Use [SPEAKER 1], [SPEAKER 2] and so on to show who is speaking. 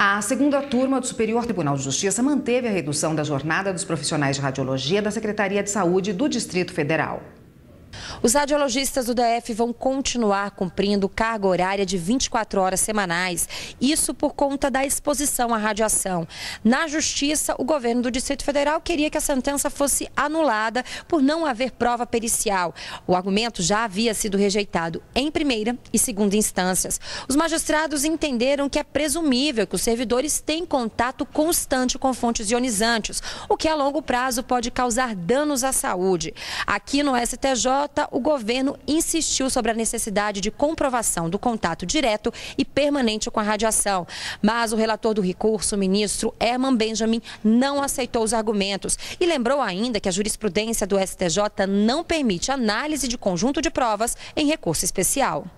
[SPEAKER 1] A segunda turma do Superior Tribunal de Justiça manteve a redução da jornada dos profissionais de radiologia da Secretaria de Saúde do Distrito Federal.
[SPEAKER 2] Os radiologistas do DF vão continuar cumprindo carga horária de 24 horas semanais, isso por conta da exposição à radiação. Na Justiça, o governo do Distrito Federal queria que a sentença fosse anulada por não haver prova pericial. O argumento já havia sido rejeitado em primeira e segunda instâncias. Os magistrados entenderam que é presumível que os servidores têm contato constante com fontes ionizantes, o que a longo prazo pode causar danos à saúde. Aqui no STJ, o governo insistiu sobre a necessidade de comprovação do contato direto e permanente com a radiação. Mas o relator do recurso, o ministro Herman Benjamin, não aceitou os argumentos e lembrou ainda que a jurisprudência do STJ não permite análise de conjunto de provas em recurso especial.